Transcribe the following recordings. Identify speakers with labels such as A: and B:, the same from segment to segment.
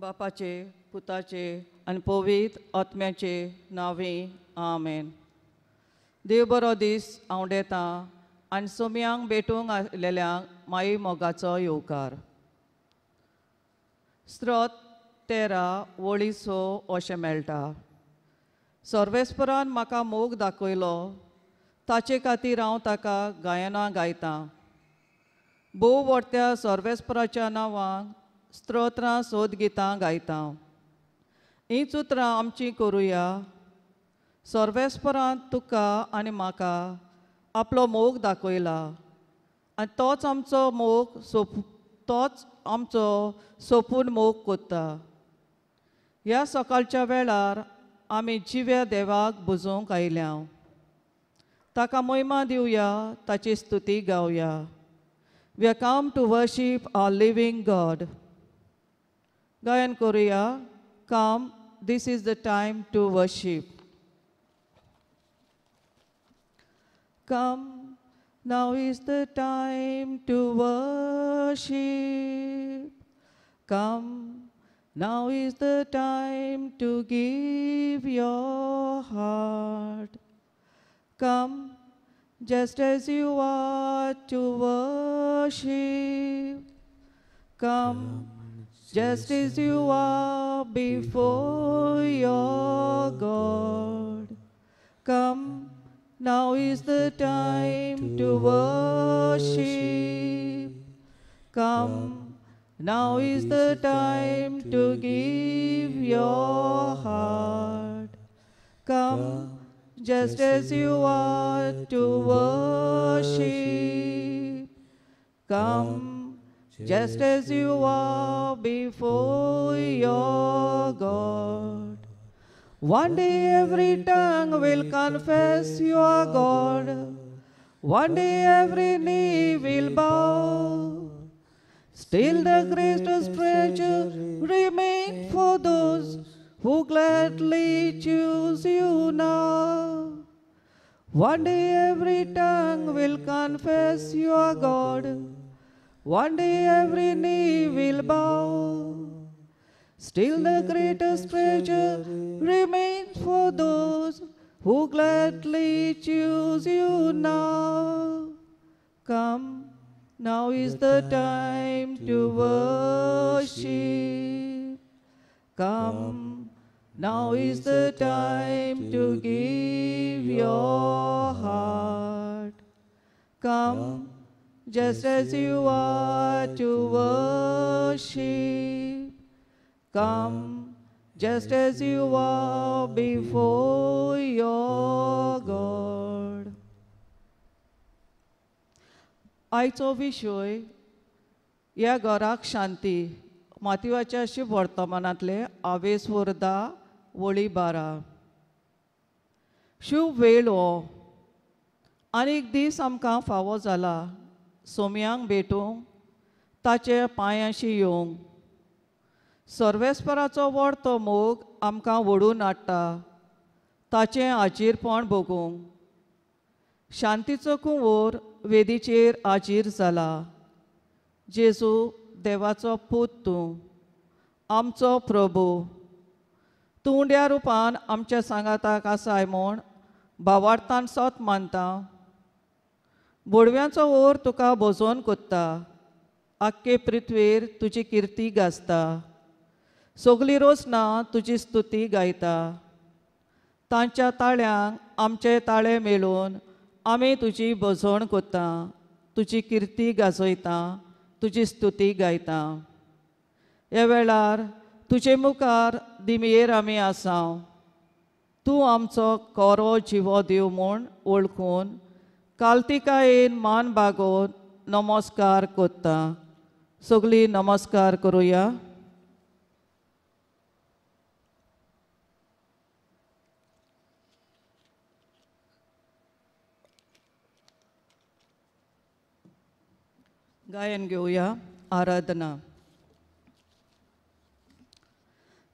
A: बापाचे पुताचे आणि पोवीत आत्म्याचे नावे आमेन देव बरो दीस हांव देतां आनी सोमयांक भेटूंक आसलेल्यांक माई मोगाचो येवकार स्त्रोत तेरा वळी सो अशें मेळटा सर्वेस्परान म्हाका मोग दाखयलो ताचे खातीर हांव ताका गायनां गायतां भोव व्हडत्या सर्वेस्पराच्या नांवांक स्त्रोत्रां सोदगितां गायतां हीं उतरां आमची करुया सर्वेस्परांत तुका आनी म्हाका आपलो मोग दाखयला आनी तोच आमचो मोग सोप तोच आमचो सोपून मोग कोत्ता ह्या सकाळच्या वेळार आमी जिव्या देवाक बुजोवंक आयल्या ताका महिमा दिवया ताची स्तुती गावया we come to worship our living God Gayan Korea, come, this is the time to worship. Come, now is the time to worship. Come, now is the time to give your heart. Come, just as you are to worship. Come, just as you are before your God. Come, now is the time to worship. Come, now is the time to give your heart. Come, just as you are to worship. Come, just as you are before your God. One day every tongue will confess you are God. One day every knee will bow. Still the greatest treasure remains for those who gladly choose you now. One day every tongue will confess you are God. One day every knee will bow. Still the greatest treasure remains for those who gladly choose you now. Come, now is the time to worship. Come, now is the time to give your heart. Come, just as you are to worship. Come, just as you are before your God. आईचो विशय या घराक शांती मातयेचे शिव वर्तमानातले आवेसवर्धा वळी बारा शिव वेळ हो आनीक दीस आमकां फावो जाला सोम्यांग भेटूंक ताचे पांयाशी येवंक सर्वेस्पराचो तो मोग आमकां वडून हाडटा ताचें आजीरपण भोगूंक शांतीचो कुंवर वेदीचेर आजीर जाला जेजू देवाचो पूत तूं आमचो प्रभू तुंड्या रुपान आमच्या सांगाताक आसाय म्हूण भावार्थान सोत मानता बोडव्यांचो ओर तुका बोजोन कोत्ता आख्खे पृथ्वीर तुजी किर्ती गाजता सोगली रोसना ना तुजी स्तुती गायता तांच्या ताळ्यांक आमचे ताळे मेळून आमी तुजी बसवण कोत्ता तुजी किर्ती गाजयता तुजी स्तुती गायता हे वेळार तुजे मुखार दिमयेर आमी आसांव तूं आमचो कोरो जिवो देव म्हूण वळखून काल्तिकायेन मान बागो नमस्कार कोता सगली नमस्कार करूया गायन घेऊया आराधना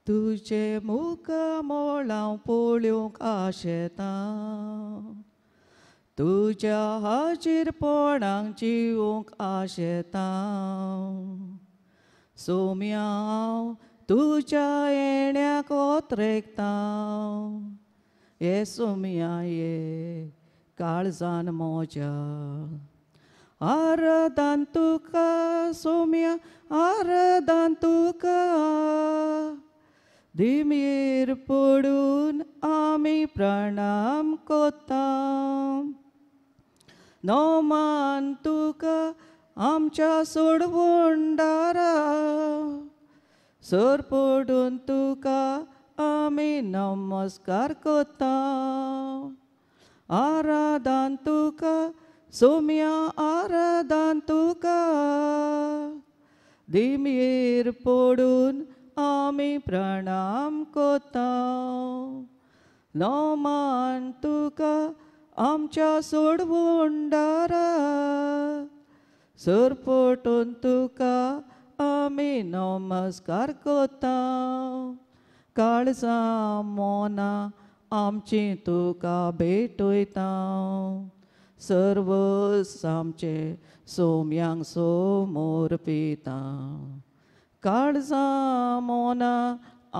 A: तुझे मुख मोळाव पोळ्यो आशेता तुझ्या हाजीर पोणांक जिवूंक आशेता सोम्या तुझ्या तुज्या येण्याक ओत्रेकता ये सोम्या ये काळजान मोज्या आर तुका सोम्या आर तुका दिमीर पडून आमी प्रणाम कोता नोमान तुका आमच्या सोडवून डारा पडून तुका आमी नमस्कार करता आराधान तुका सोम्या आराधान तुका दिमेर पडून आमी प्रणाम कोता नोमान तुका आमच्या सोडवून डारा सरपटून तुका आमी नमस्कार करता काळजां मोना आमची तुका भेटयता सर्व सामचे सोम्यांक सोमोर पिता काळजां मोना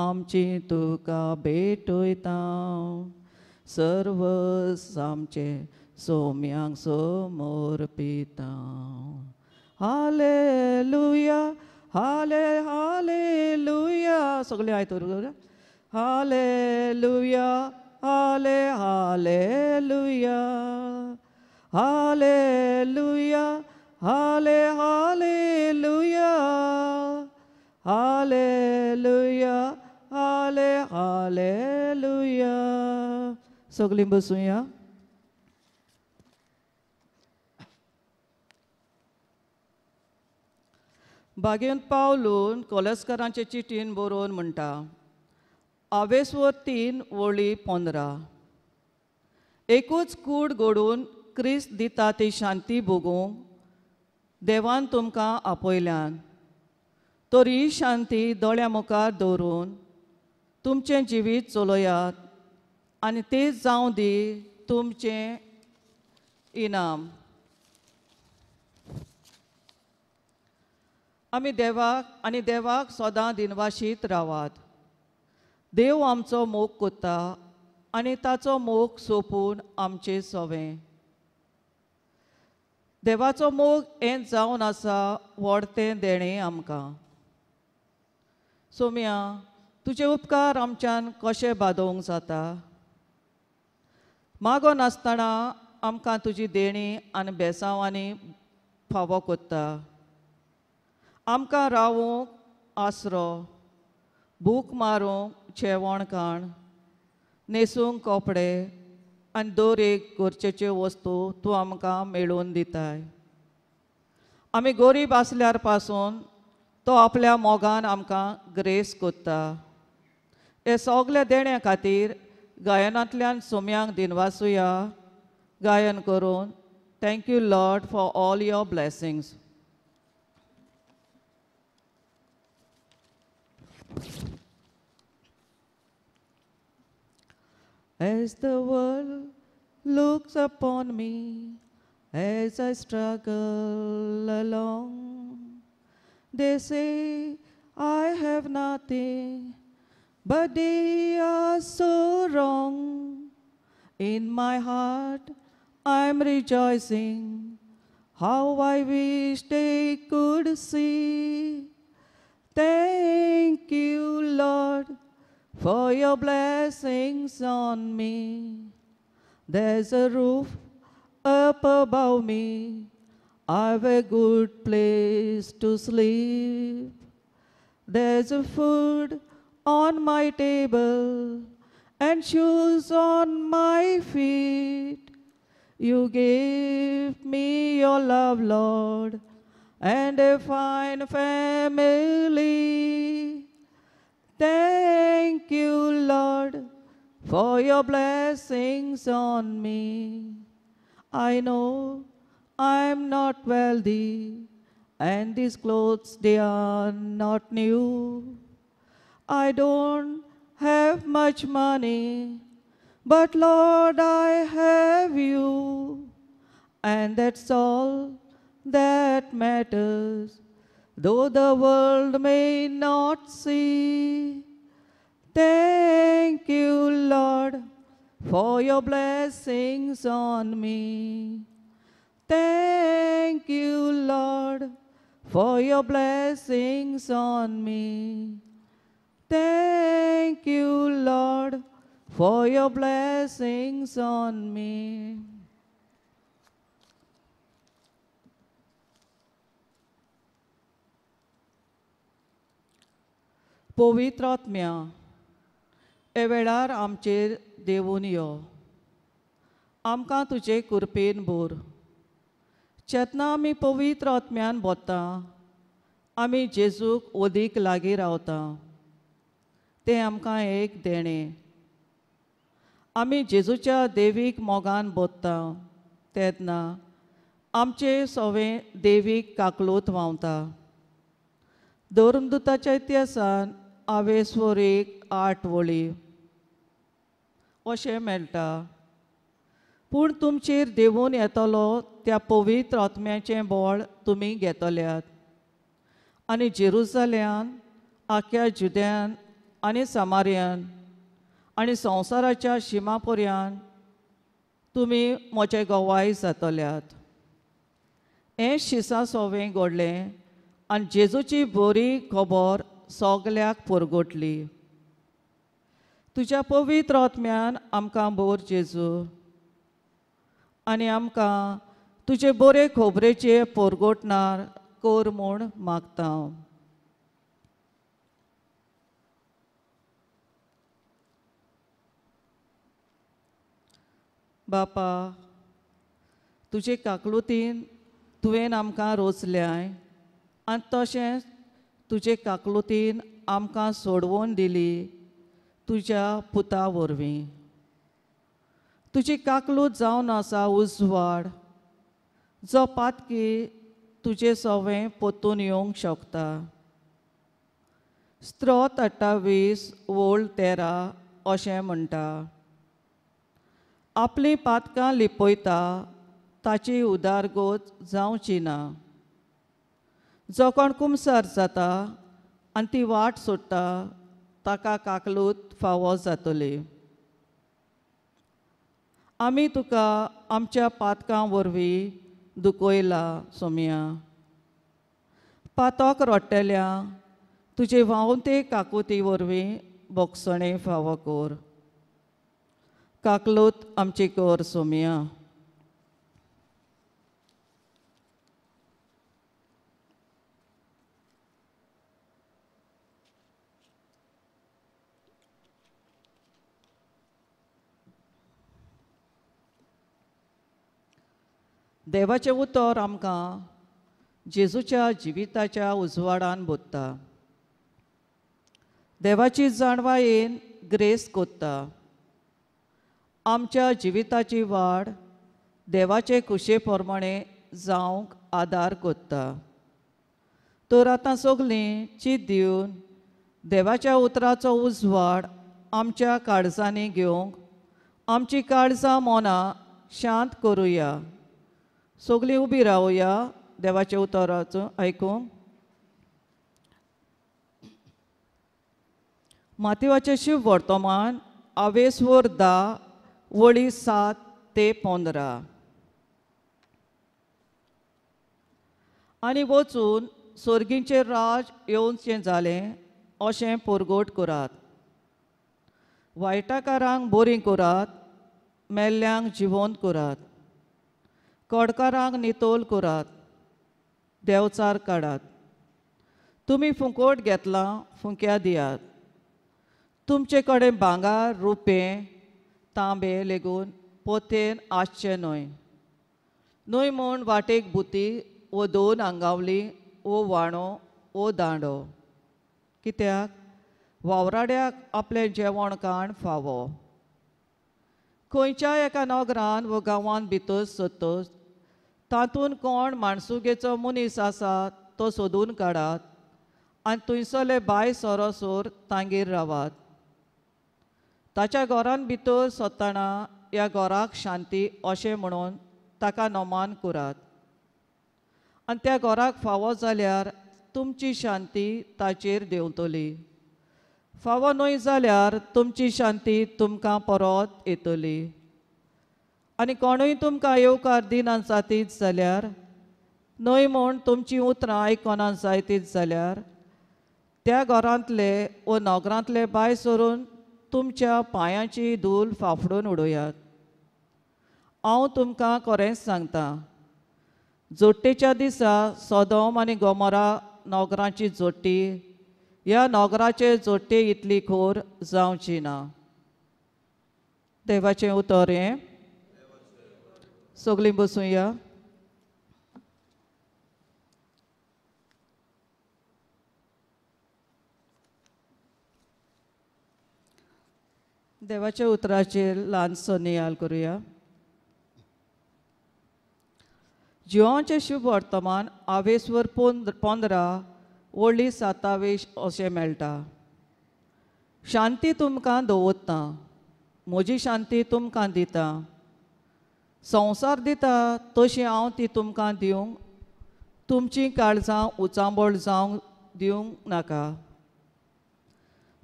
A: आमची तुका भेटयता सर्व सामचे सोम्यांग सोमोर पिता हाले लुया हाले हाले लुया सगळे आहेत हाले लुया हाले हाले लुया हाले लुया हाले हाले लुया हाले लुया हाले हाले लुया सगलीं बसूया बागेंत पावलून कोलेस्करांचे चिटीन बरोवन म्हणटा आवेसवर तीन वळी पंदरा एकूच कूड घडून क्रिस्त दिता ती शांती भोगूंक देवान तुमकां आपयल्यान तर शांती दोळ्या मुखार दवरून तुमचें जिवीत चलयात आणि तें जाऊ दी तुमचे इनाम आम्ही देवाक आणि देवाक सदां दिनवाशीत रावात देव आमचो मोग कोत्ता आणि ताचो मोग सोपून आमचे सोवे देवाचो मोग हें जावन आसा व्हड तें देणें आमकां सोम्या तुजे उपकार आमच्यान कशे बादोवंक जाता मागो नासतना आमकां तुजी देणी आनी आनी फावो कोत्ता आमकां रावूंक आसरो भूक मारूंक खाण न्हेसूंक कपडे आनी दर एक गरजेच्यो वस्तू तूं आमकां मेळोवन दिताय आमी गरीब आसल्यार पासून तो आपल्या मोगान आमकां ग्रेस कोत्ता हे सगळे देण्या खातीर गायनांतल्यान सोम्यांक दिनवासूया गायन करून Thank you, Lord, for all your blessings As the world looks upon me, as I struggle along, they say I have nothing, but they are so wrong. In my heart, I'm rejoicing. How I wish they could see. Thank you, Lord, for your blessings on me. There's a roof up above me. I've a good place to sleep. There's a food on my table and shoes on my feet. You gave me your love, Lord, and a fine family. Thank you, Lord, for your blessings on me. I know I'm not wealthy, and these clothes, they are not new. I don't have much money, but Lord, I have you, and that's all that matters. Though the world may not see, thank you, Lord, for your blessings on me. Thank you, Lord, for your blessings on me. Thank you, Lord, for your blessings on me. पवित्रात्म्या हे आमचेर देवून यो आमकां तुजे कुरपेन भोर जेतना आमी पवित्र आत्म्यान भोत्ता आमी जेजूक ओदीक लागीं रावता ते आमकां एक देणे आमी जेजूच्या देवीक मोगान बोत्ता तेदना आमचे सोवे देवीक काकलोत व्हांवता धर्मदुताच्या इतिहासान आवेस्वरीक आठ वळी अशें मेळटा पूण तुमचेर देवून येतलो त्या पवित्र आत्म्याचे बळ तुमी घेतल्यात आनी जेरुजाल्यान आख्या जुद्यान आणि सामार्यान आणि संवसाराच्या शिमा तुम्ही तुमी म्हजे गोवाय जातल्यात हे शिसा सोवें घडलें आनी जेजूची बरी खबर सगल्याक पुरगोटली तुज्या पवित्र आत्म्यान आमकां बोर जेजू आनी आमकां तुजे बोरे खोबरेचे परगटणार कोर म्हूण मागता बापा तुझे काकलुतीन तुवें आमकां रोचल्याय आनी तशेंच तुजे काकलुतीन आमकां सोडवून दिली तुज्या पुता वरवीं तुजी काकलूत जावन आसा उजवाड जो पातकी तुजे सवें पोतून येवंक शकता स्त्रोत अठ्ठावीस वोल तेरा अशें म्हणटा आपली पातकां लिपयता ताची उदारगत जावची ना जो कोण कुमसार जाता आनी ती वाट सोडटा ताका काकलूत फावो जातले आमी तुका आमच्या पातकां वरवीं दुखयला सोम्या पातोक रोडटल्या तुजे व्हांवते काकुती वरवीं बोगसणे फावो कोर काकलोत आमची कोर सोमिया देवाचे उतर आमकां जेजूच्या जिविताच्या उजवाडान बोत्ता देवाची जाणवायेन ग्रेस कोत्ता आमच्या जिविताची वाड देवाचे कुशे प्रमाणे जावंक आदार कोत्ता तर आतां सोगलीं चीत दिवन देवाच्या उतराचो उजवाड आमच्या काळजांनी घेवंक आमची काळजां मोना शांत करुया सोगलीं उबी रावया देवाच्या उतराचो आयकूंक मातेवाचे शिव वर्तमान वर दा वळी सात ते पंदरा आनी वचून सोर्गींचे राज येवचें जालें अशें पोरगोट करात वायटाकारांक बोरी करात मेल्ल्यांक जिवोंत करात कडकारांक नितोल करात देवचार काडात तुमी फुंकोट घेतला फुंक्या दियात तुमचे कडेन भांगार रुपे तांबे लेगून पोतेन आसचे न्हय न्हय म्हूण वाटेक भुती वो दोन आंगावली ओ वाणो ओ दांडो कित्याक वावराड्याक आपलें जेवण काण फावो खंयच्याय एका नगरान वो गांवान भितर सोदतोस तातूंत कोण माणसुगेचो मनीस आसा तो सोदून काडात आनी थंयसले बाय सोर तांगेर रावात ताच्या घरान भितर सोदतना ह्या घराक शांती अशें म्हणून ताका नोमान करात आनी त्या घराक फावो जाल्यार तुमची शांती ताचेर देंवतली फावो न्हय जाल्यार तुमची शांती तुमकां परत येतली आनी कोणूय तुमकां येवकार दिना जातीत जाल्यार न्हय म्हूण तुमचीं उतरां आयकना जायतीच जाल्यार त्या घरांतले वो नोगरांतले बाय सोरून तुमच्या पायांची धूल फाफडून उडोयात हांव तुमकां खरेंच सांगता जोडटेच्या दिसा सोदोम आनी गोमोरा नोगरांची जोडटी ह्या नोगराचे जोड्टी इतली खोर जावची ना देवाचें उतर हें सगलीं बसूया देवाच्या उतराचे ल्हानसो नियाल करूया जिवांचे शुभ वर्तमान आवेसवर पोंद पोंदरा व्हडली सातावेश अशें मेळटा शांती तुमकां दवरता म्हजी शांती तुमकां दिता संवसार दिता तशी हांव ती तुमकां दिवंक तुमची काळजां उचांबळ जावंक दिवंक नाका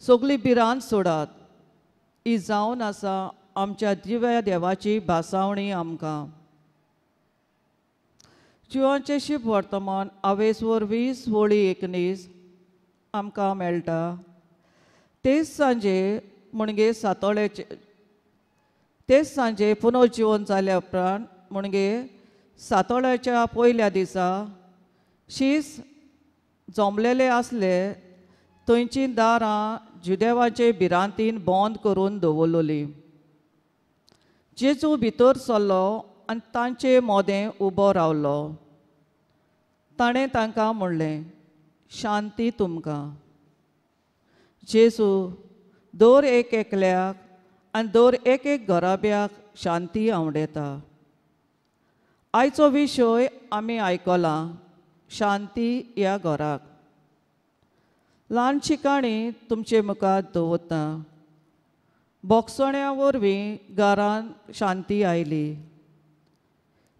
A: सगली भिरांत सोडात ही जावन आसा आमच्या दिव्या देवाची भासावणी आमकां जिवाचे शिप वर्तमान आवेस वीस होळी एकनीस आमकां मेळटा तेच सांजे म्हणगे सातोळ्याचे तेच सांजे पुनर्जिवन जाल्या उपरांत म्हणगे सातोळ्याच्या पयल्या दिसा शीस जमलेले आसले थंयचीं दारां जुदेवाचे भिरांतीन बोंद करून दवरलोली जेजू भितर सरलो आनी तांचे मोदें उबो रावलो ताणें तांकां म्हणलें शांती तुमकां जेजू दर एक एकल्याक आनी दर एक एक घराब्याक शांती आवडेता आयचो विशय आमी आयकला शांती ह्या घराक ल्हानशी काणी तुमचे मुखार दवरता बॉक्सोण्या वरवीं घरांत शांती आयली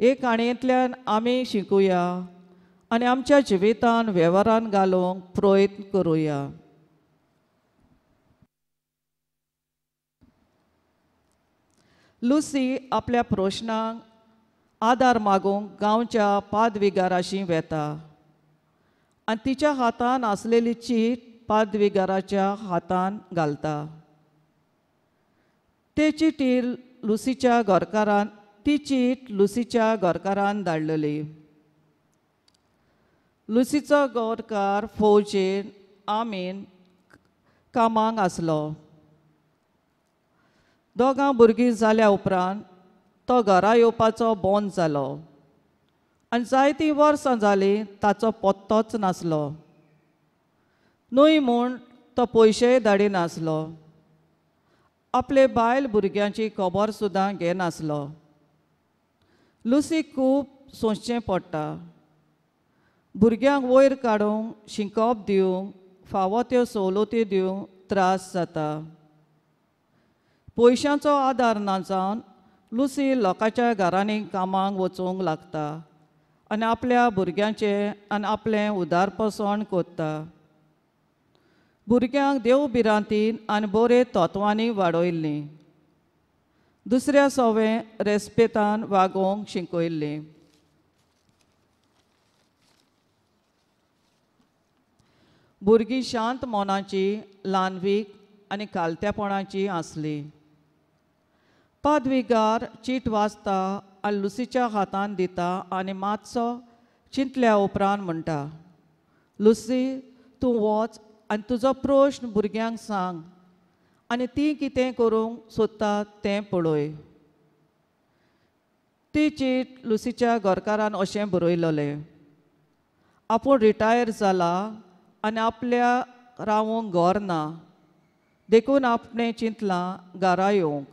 A: एक काणयेंतल्यान आमी शिकुया आनी आमच्या जिवितान वेव्हारान घालूंक प्रयत्न करुया लुसी आपल्या प्रश्नांक आदार मागूंक गांवच्या पादविगाराशी वेता आणि तिच्या हातान असलेली चीट पादविगाराच्या हातान घालता ते चिटी लुसीच्या घरकारान ती चीट लुसीच्या घरकारान धाडलेली लुसीचो गोरकार फौजेन आमेन कामांक आसलो दोगां भुरगीं जाल्या उपरांत तो घरा येवपाचो बोंद जालो आनी जायतीं वर्सां जालीं ताचो पत्तोच नासलो न्हय म्हूण तो पयशेय धाडिनासलो आपले बायल भुरग्यांची खबर सुद्दां घेनासलो लुसीक खूब सोंसचें पडटा भुरग्यांक वयर काडूंक शिंकप दिवंक फावो त्यो सवलती दिवंक त्रास जाता पयशांचो आदार ना जावन लुसी लोकांच्या घरांनी कामांक वचूंक लागता आनी आपल्या भुरग्यांचें आनी आपलें उदारपसवण कोत्ता भुरग्यांक देव बिरांतीन आनी बरे तत्वांनी वाडयल्लीं दुसऱ्या सवें रेस्पेतान वागोवंक शिकयल्लीं भुरगीं शांत मोनाची ल्हानवीक आनी कालत्यापणाची आसली पादविगार चीट वाचता लुसीच्या हातान दिता आनी मातसो चिंतल्या उपरांत म्हणटा लुसी तूं वच आनी तुजो प्रश्न भुरग्यांक सांग आनी ती कितें करूंक सोदता तें पळय ती चीट लुसीच्या घरकारान अशें बरयलोलें आपूण रिटायर जाला आनी आपल्या रावूंक घर ना देखून आपणें चिंतलां घरा येवंक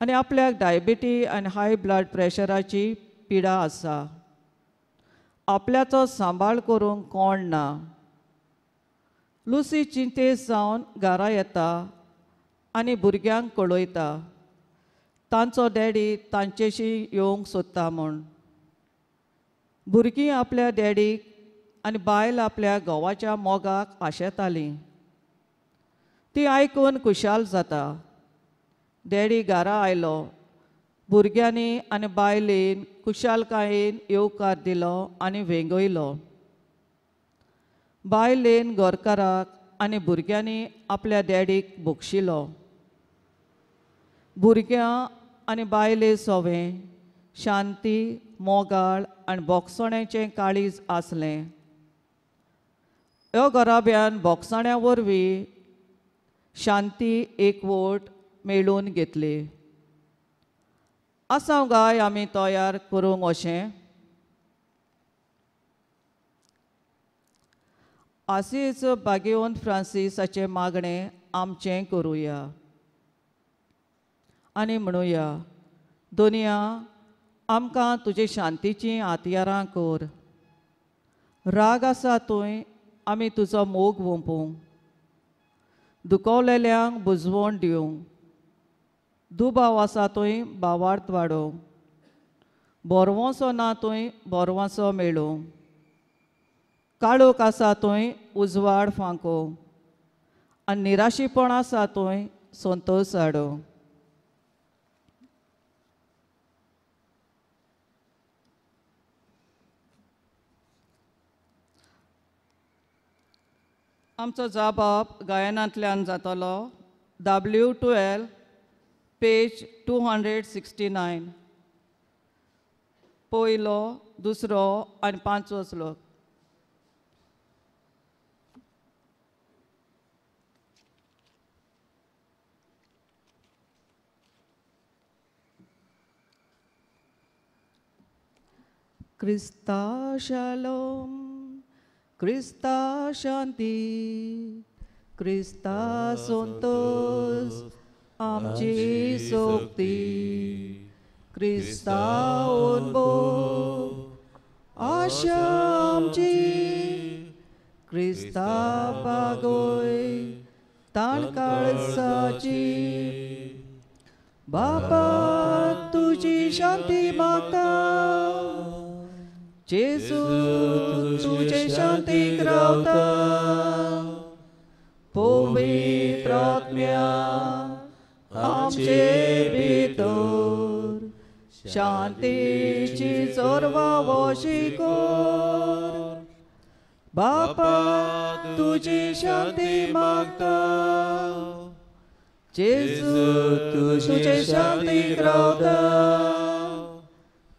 A: आणि आपल्याक डायबिटी आणि हाय ब्लड प्रेशराची पिडा असा आपल्याचो सांभाळ करूंक कोण ना लुसी चिंतेस जावन घरा येता आणि भुरग्यांक कळयता तांचो डॅडी तांचेशी येवंक सोदता म्हूण भुरगीं आपल्या डॅडीक आनी बायल आपल्या घोवाच्या मोगाक आशेतालीं ती आयकून खुशाल जाता घारा आयलो भुरग्यांनी आनी बायलेन कुशालकायेन येवकार दिलो आनी वेंगयलो बायलेन घरकाराक आनी भुरग्यांनी आपल्या डॅडीक भोगशिलो भुरग्यां आनी बायले सोवें शांती मोगाळ आनी बोगसोण्याचें काळीज आसलें ह्यो घराब्यान बोगसाण्या वरवीं शांती एकवट मेळून घेतली असं गाय आमी तयार करूंक अशें आसीस बागेवन फ्रांसिसाचे मागणें आमचें करुया आनी म्हणुया दुनिया आमकां तुजे शांतीचीं हातयारां कर राग आसा थंय आमी तुजो मोग वंपूंक दुखवलेल्यांक बुजवण दिवंक दुबाव आसा थंय बावार्थ वाडो बोरवोसो ना थंय बोरवांचो मेळो काळोख आसा थंय उजवाड फांको आनी निराशीपण आसा थंय संतोश हाडो आमचो जाबाब गायनांतल्यान जातलो डब्ल्यू टुवेल्व पेज 269 पयलो दुसरो आनी पांचवो श्लोक क्रिस्ताशलोम शालोम क्रिस्ता शांती क्रिस्ता संतोष आमची सोक्ती क्रिस्तावन बो आशा आमची क्रिस्ता बागोय ताणकाळसाची बापा तुझी शांती मागता जेजू तुझे शांती रावता पवित्र प्रात्म्या
B: आमचे भीतर शांतीची चोरवावो शिको बापा
A: तुझी शांती मागता जेजू तुझे शांती रावता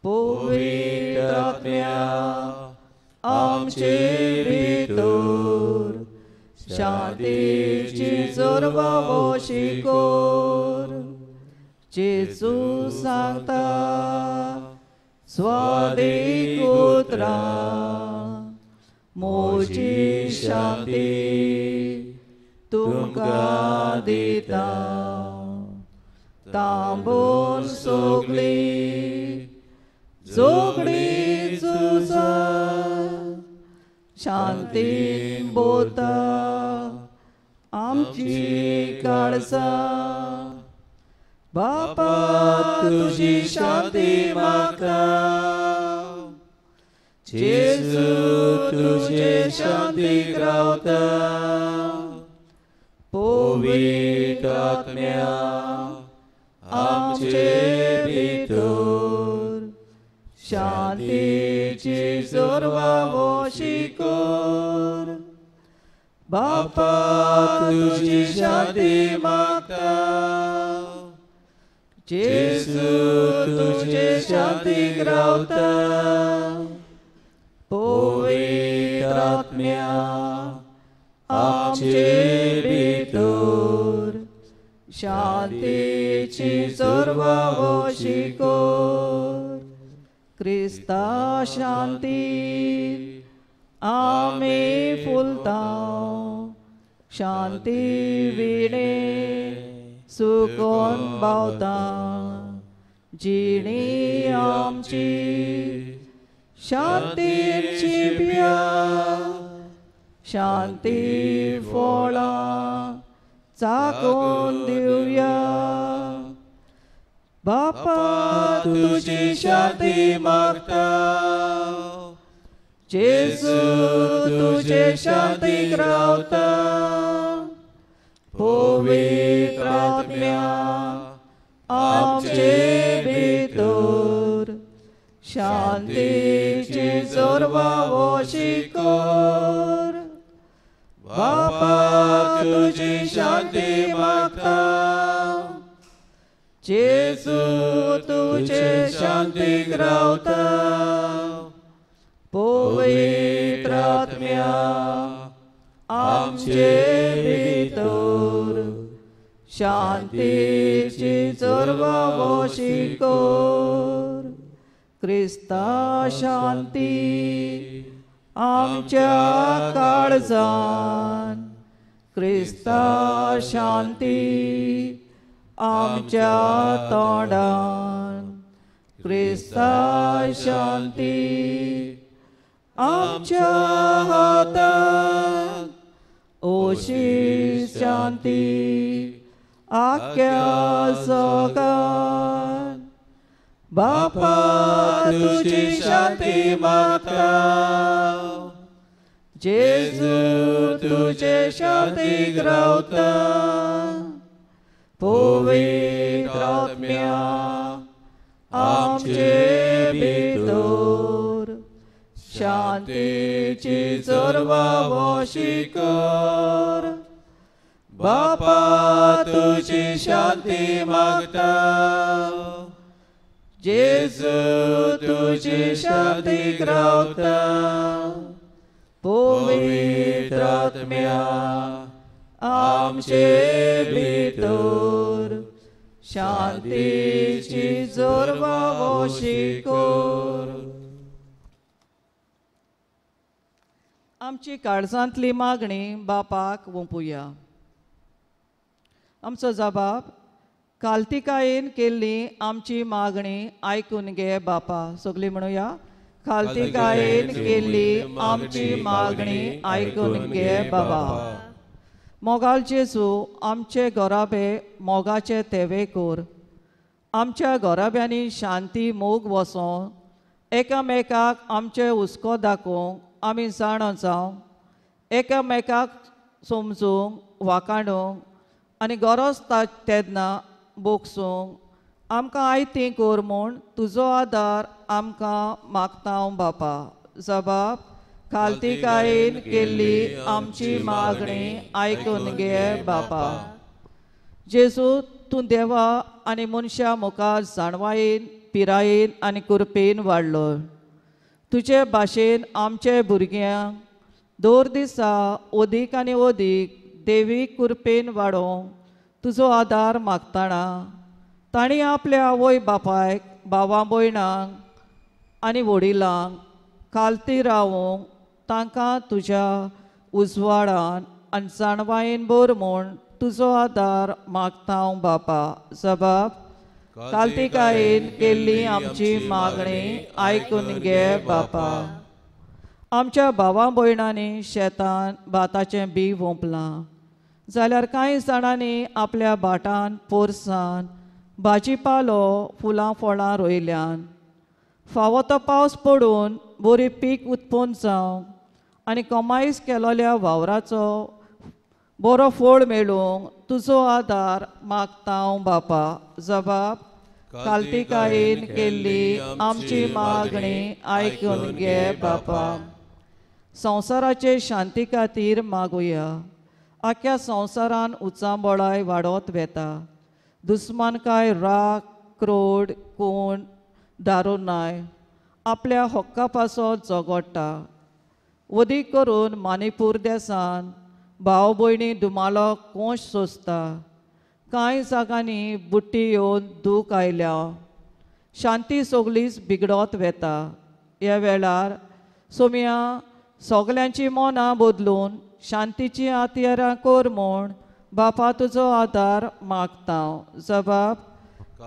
A: पवित्रात्म्या आमचे
B: भीतर शांतीची चोरवावो शिको
A: जेजू सांगता स्वादे गोत्रा मोजी शांती तुमकां दिता तांबून सोगली जोगडी
B: चुसा शांतीन बोता
A: आमची काळसा
B: बापा तुझी शांती मागता जेजू तुझे शांती
A: रावता
B: पोवी आत्म्या आमचे भितर शांतीची सर्वावो शिकोर
A: बापा तुझी शांती मागता जेसु तुझे शांती ग्रावता
B: पवित्र आत्म्या आमचे भितर
A: शांतीची सर्व शिको क्रिस्ता शांती आमी फुलता शांती विणे सुकोण बावता जिणी आमची शांतीची बिया शांती फळां चाकून दिवया बापा तुझी शांती मागता जेजू तुझे शांतीक रावता शिकार बापा तुझी शांती मागता जेसू तुझे शांती ग्रावता
B: पवित्रात्म्या
A: आमचे
B: तोर शांतीची चोरवा
A: शिकोर क्रिस्ता शांती आमच्या काळजान क्रिस्ता शांती आमच्या तोंडान क्रिस्ता शांती आमच्या हातान ओशी शांती आख्या बापा तुझी शांती मागता जेजू तुझे शांती ग्रावता आत्म्या आमचे भितोर शांतीची सर्व शिकर बापा तुझी शांती मागता येस तूच शांती दे grantor पोवीत आत्म्या आमचे बी
B: तू शांतीची झोर बाोषी को
A: आमची कारजांतली मागणे बापाक व पूया आमचं कालतिकायेन केल्ली आमची मागणी आयकून घे बापा सगळी म्हणूया कालतिकायेन केल्ली आमची मागणी आयकून घे बाबा मोगाल जेजू आमचे गोराबे मोगाचे तेवे कोर आमच्या गोराब्यांनी शांती मोग वसो एकामेकाक आमचे हुस्को दाखोवंक आमी जाणो जावं एकामेकाक समजूंक वाकाणूंक आनी गरज तेदना बोगसूंक आमकां तें कोर म्हूण तुजो आदार आमकां मागतांव बापा जबाब कालतीकायेन केल्ली आमची मागणी आयकून घे बापा जेजू तूं देवा आनी मनशा मुखार जाणवायेन पिरायेन आनी कुरपेन वाडलो तुजे भाशेन आमचे भुरग्यांक दर दिसा ओदीक आनी ओदीक देवी कुरपेन वाडोवंक तुजो आदार मागताना ताणी आपल्या आवय बापायक बाबा भयणांक आनी वडिलांक कालती रावूंक तांकां तुज्या उजवाडान आनी जाणवायेन बोर म्हूण तुजो आदार मागता बापा जबाब कालतीकायेन केल्ली आमची मागणी आयकून घे बापा आमच्या भावा भयणांनी शेतान भाताचें बी वोंपलां जाल्यार कांय जाणांनी आपल्या भाटान पोरसान भाजी पालो फुलां फळां रोयल्यान फावो तो पावस पडून बरी पीक उत्पन्न जावं आनी कमाईस केलोल्या वावराचो बरो फोड मेळूंक तुजो आदार हांव बापा जबाब कालतीकायेन केल्ली आमची मागणी आयकून घे बापा संवसाराचे शांती खातीर मागुया आख्या संवसारान उचांबळाय वाडत वेता दुस्मानकाय राग क्रोड कोण नाय आपल्या हक्का पासो जगोडटा वदीक करून मणिपूर देसान भाव भयणी दुमालो कोश सोसता कांय जागांनी बुट्टी येवन दूख आयल्या शांती सोगलीच बिगडत वेता ह्या वेळार सोम्या सोगल्यांची मोनां बदलून शांतीची आतयारां कोर म्हूण बापा तुजो आदार मागता जबाब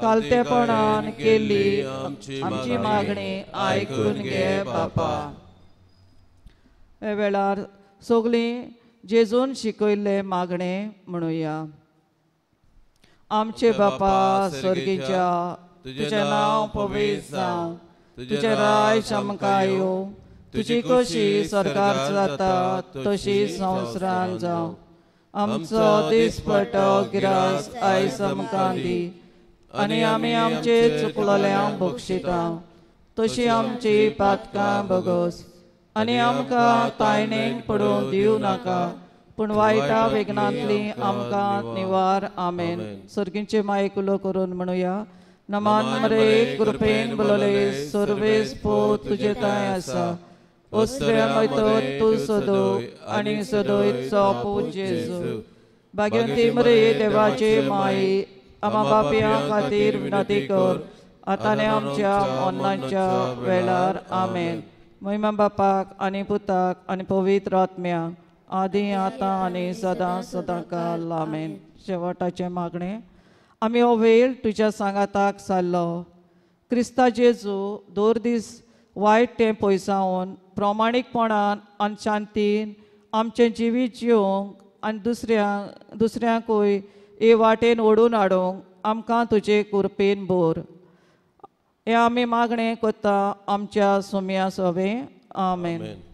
A: कालतेपणान केली आमची मागणी आयकून घे बापा हे वेळार सगळीं जेजून शिकयल्ले मागणे म्हणुया आमचे बापा स्वर्गीच्या तुझे नाव पवित्र जावं राय शमकायो तुझी कशी सरकार जाता तशी संवसारान जावं आमचो दिसपटो गिरास आय समकांदी आनी आमी आमचे चुकलोल्या बक्षिता तशी आमची पातकां बगोस आनी आमकां तायणेक पडून दिवं नाका पूण वायटा वेगनांतली आमकां निवार आमेन सर्गींचे मायक करून म्हणुया नमान मरे कृपेन बोलले सर्वेस पो तुजे ताय आसा 어스트레아마도에 두서도 아니 सदो 서포제수 바겐티머리 대바제 마이 아마바피아 카티르 나티콜 아타네 암차 온난차 웰라르 आमेन बापाक आणि पुताक आणि पवित्र आत्म्या आधी आता आणि सदां सदां काल आमेन शेवटाचे मागणे आम्ही हो वेळ तुज्या सांगाताक सारलो क्रिस्ता जेजू दोर दीस वायट ते पयसावन प्रामाणीकपणान आनी शांतीन आमचे जिवीत जिवंक आनी दुसऱ्यांक दुसऱ्यांकूय हे वाटेन ओडून हाडूंक आमकां तुजे कुरपेन भोर हे आमी मागणें कोत्ता आमच्या सोम्या सोबें आमेन, आमेन।